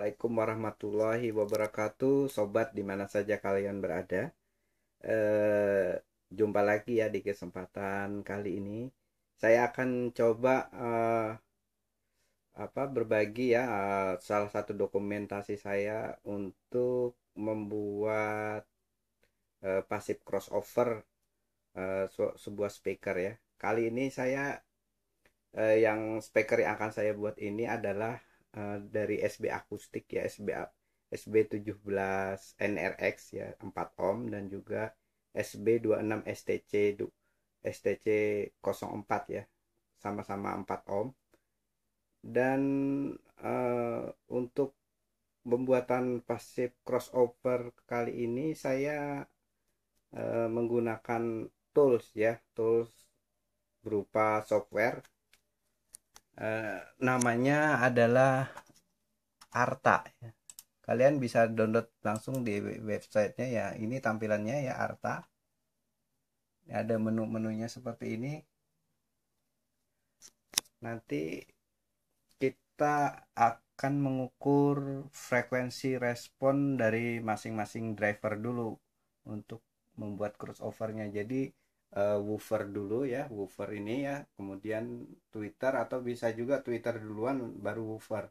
Assalamualaikum warahmatullahi wabarakatuh Sobat dimana saja kalian berada e, Jumpa lagi ya di kesempatan kali ini Saya akan coba e, apa berbagi ya e, Salah satu dokumentasi saya Untuk membuat e, pasif crossover e, Sebuah speaker ya Kali ini saya e, Yang speaker yang akan saya buat ini adalah Eh, dari SB akustik ya SB SB17 NRX ya 4 ohm dan juga SB26 STC STC 04 ya sama-sama 4 ohm dan uh, untuk pembuatan pasif crossover kali ini saya uh, menggunakan tools ya tools berupa software Eh, namanya adalah Arta ya. kalian bisa download langsung di websitenya ya ini tampilannya ya Arta ada menu-menunya seperti ini nanti kita akan mengukur frekuensi respon dari masing-masing driver dulu untuk membuat crossovernya jadi uh, woofer dulu ya woofer ini ya kemudian Twitter atau bisa juga Twitter duluan baru woofer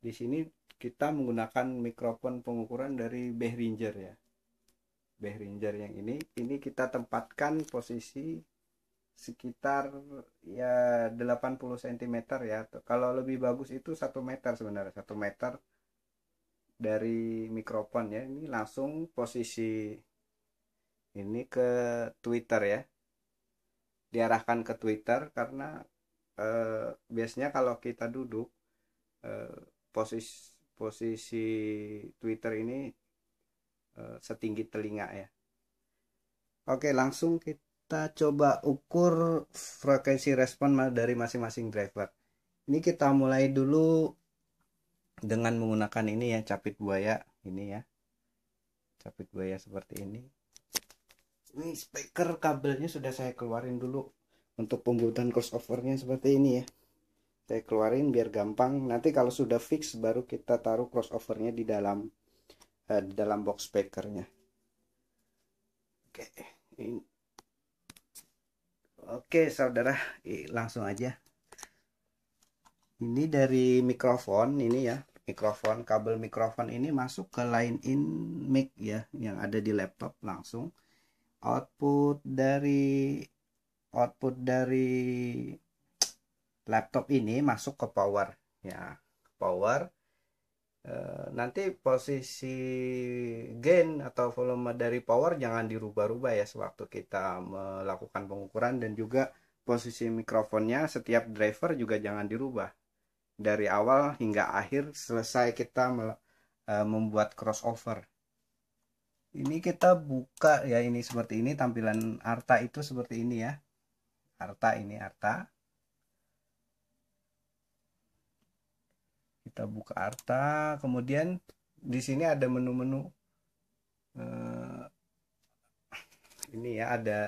di sini kita menggunakan mikrofon pengukuran dari Behringer ya Behringer yang ini ini kita tempatkan posisi sekitar ya 80 cm ya kalau lebih bagus itu satu meter sebenarnya satu meter dari mikrofon ya ini langsung posisi ini ke Twitter ya diarahkan ke Twitter karena eh, biasanya kalau kita duduk eh, posisi posisi Twitter ini eh, setinggi telinga ya oke langsung kita coba ukur frekuensi respon dari masing-masing driver ini kita mulai dulu dengan menggunakan ini ya capit buaya ini ya capit buaya seperti ini ini speaker kabelnya sudah saya keluarin dulu untuk pembuatan crossovernya seperti ini ya saya keluarin biar gampang nanti kalau sudah fix baru kita taruh crossovernya di dalam eh, di dalam box speakernya oke ini. oke saudara langsung aja ini dari mikrofon ini ya mikrofon kabel mikrofon ini masuk ke line in mic ya yang ada di laptop langsung output dari output dari laptop ini masuk ke power ya power e, nanti posisi gain atau volume dari power jangan dirubah-rubah ya sewaktu kita melakukan pengukuran dan juga posisi mikrofonnya setiap driver juga jangan dirubah dari awal hingga akhir selesai kita eh, membuat crossover ini kita buka ya ini seperti ini tampilan arta itu seperti ini ya arta ini arta kita buka arta kemudian di sini ada menu-menu eh, ini ya ada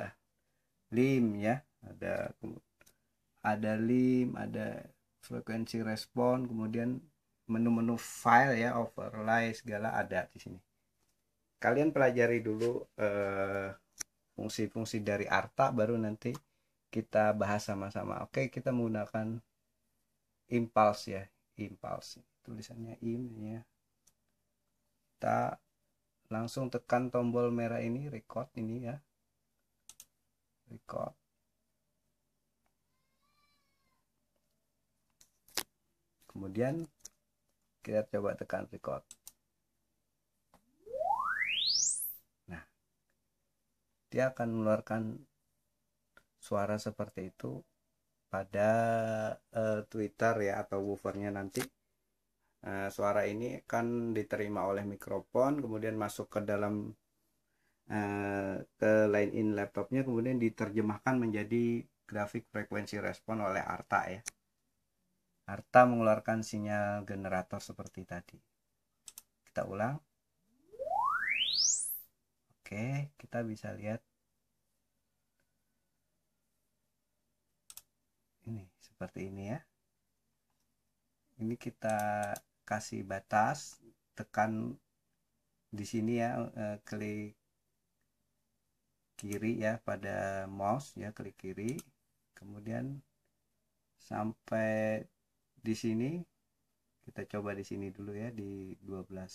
lim ya ada ada lim ada frekuensi respon kemudian menu-menu file ya overlay segala ada di sini kalian pelajari dulu eh, fungsi-fungsi uh, dari arta baru nanti kita bahas sama-sama oke kita menggunakan impuls ya impuls tulisannya im ya kita langsung tekan tombol merah ini record ini ya record kemudian kita coba tekan record dia akan mengeluarkan suara seperti itu pada uh, Twitter ya atau woofernya nanti uh, suara ini akan diterima oleh mikrofon kemudian masuk ke dalam uh, ke line in laptopnya kemudian diterjemahkan menjadi grafik frekuensi respon oleh Arta ya Arta mengeluarkan sinyal generator seperti tadi kita ulang Oke, kita bisa lihat ini seperti ini ya. Ini kita kasih batas, tekan di sini ya, eh, klik kiri ya pada mouse ya, klik kiri. Kemudian sampai di sini kita coba di sini dulu ya di 12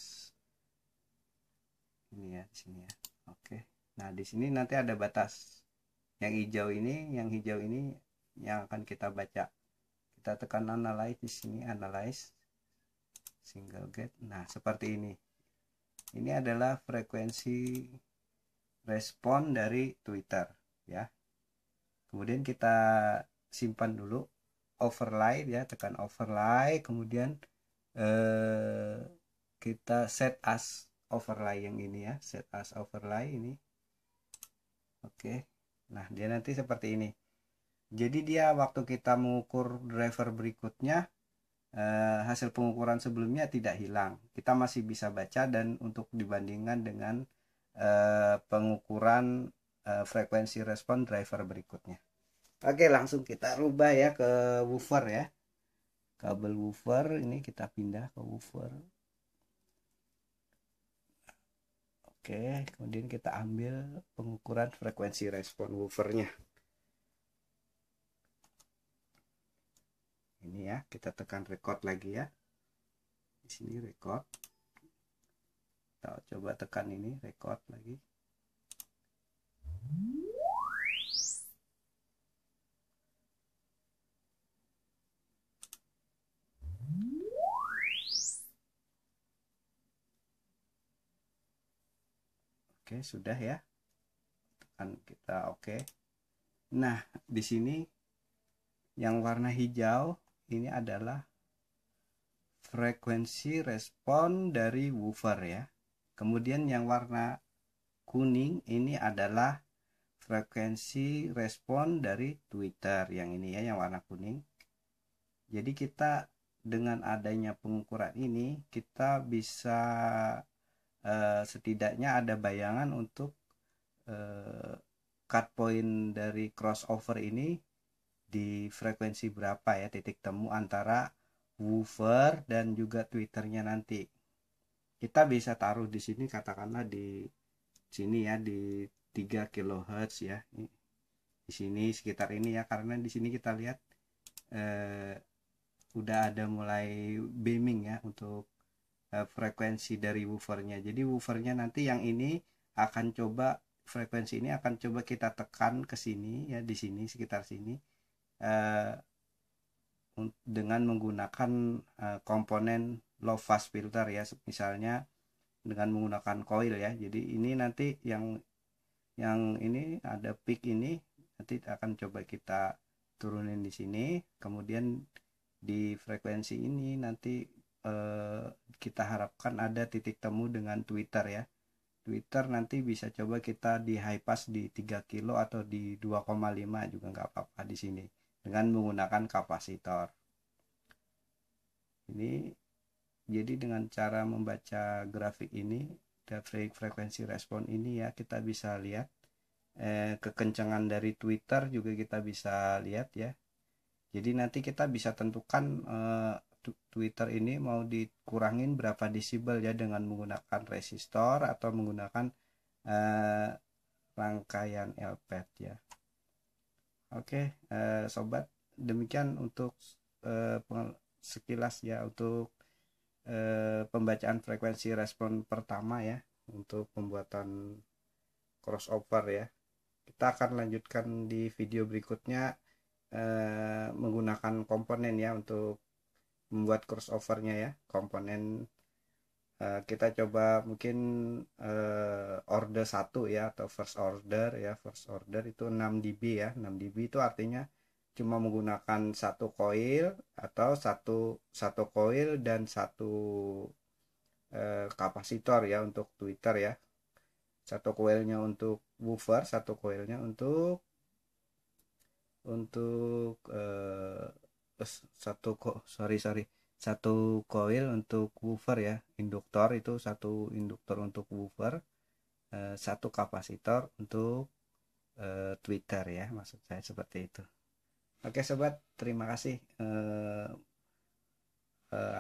ini ya di sini ya Oke. Nah, di sini nanti ada batas. Yang hijau ini, yang hijau ini yang akan kita baca. Kita tekan analyze di sini, analyze single gate. Nah, seperti ini. Ini adalah frekuensi respon dari Twitter, ya. Kemudian kita simpan dulu overlay ya, tekan overlay, kemudian eh, kita set as overlay yang ini ya set as overlay ini oke nah dia nanti seperti ini jadi dia waktu kita mengukur driver berikutnya eh, hasil pengukuran sebelumnya tidak hilang kita masih bisa baca dan untuk dibandingkan dengan eh, pengukuran eh, frekuensi respon driver berikutnya oke langsung kita rubah ya ke woofer ya kabel woofer ini kita pindah ke woofer Oke, kemudian kita ambil pengukuran frekuensi respon woofernya. Ini ya, kita tekan record lagi ya. Di sini record. Kita coba tekan ini record lagi. Oke, sudah ya. Tekan kita oke. Nah, di sini yang warna hijau ini adalah frekuensi respon dari woofer ya. Kemudian yang warna kuning ini adalah frekuensi respon dari Twitter yang ini ya yang warna kuning. Jadi kita dengan adanya pengukuran ini kita bisa Eh, setidaknya ada bayangan untuk eh, cut point dari crossover ini di frekuensi berapa ya titik temu antara woofer dan juga twitternya nanti kita bisa taruh di sini katakanlah di sini ya di 3 kHz ya di sini sekitar ini ya karena di sini kita lihat eh, udah ada mulai beaming ya untuk Eh, frekuensi dari woofernya jadi woofernya nanti yang ini akan coba frekuensi ini akan coba kita tekan ke sini ya di sini sekitar sini eh, dengan menggunakan eh, komponen low fast filter ya misalnya dengan menggunakan coil ya jadi ini nanti yang yang ini ada peak ini nanti akan coba kita turunin di sini kemudian di frekuensi ini nanti Eh, kita harapkan ada titik temu dengan Twitter ya. Twitter nanti bisa coba kita di high pass di 3 kilo atau di 2,5 juga nggak apa-apa di sini dengan menggunakan kapasitor. Ini jadi dengan cara membaca grafik ini grafik frekuensi respon ini ya kita bisa lihat eh, kekencangan dari Twitter juga kita bisa lihat ya. Jadi nanti kita bisa tentukan eh, Twitter ini mau dikurangin berapa desibel ya dengan menggunakan resistor atau menggunakan eh, rangkaian LPAT ya. Oke, eh, sobat, demikian untuk eh, sekilas ya untuk eh, pembacaan frekuensi respon pertama ya untuk pembuatan crossover ya. Kita akan lanjutkan di video berikutnya eh, menggunakan komponen ya untuk membuat crossovernya ya komponen uh, kita coba mungkin uh, order satu ya atau first order ya first order itu 6 dB ya 6 dB itu artinya cuma menggunakan satu koil atau satu satu koil dan satu eh, kapasitor ya untuk Twitter ya satu koilnya untuk woofer satu koilnya untuk untuk uh, satu kok sorry sorry satu coil untuk woofer ya induktor itu satu induktor untuk woofer eh, satu kapasitor untuk uh, eh, Twitter ya maksud saya seperti itu oke sobat terima kasih eh,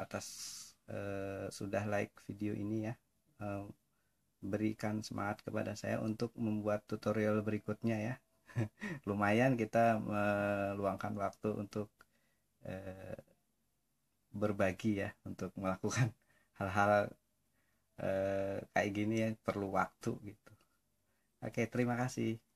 atas sudah like video ini ya berikan semangat kepada saya untuk membuat tutorial berikutnya ya lumayan kita meluangkan waktu untuk Eh, berbagi ya untuk melakukan hal-hal eh, kayak gini ya perlu waktu gitu oke terima kasih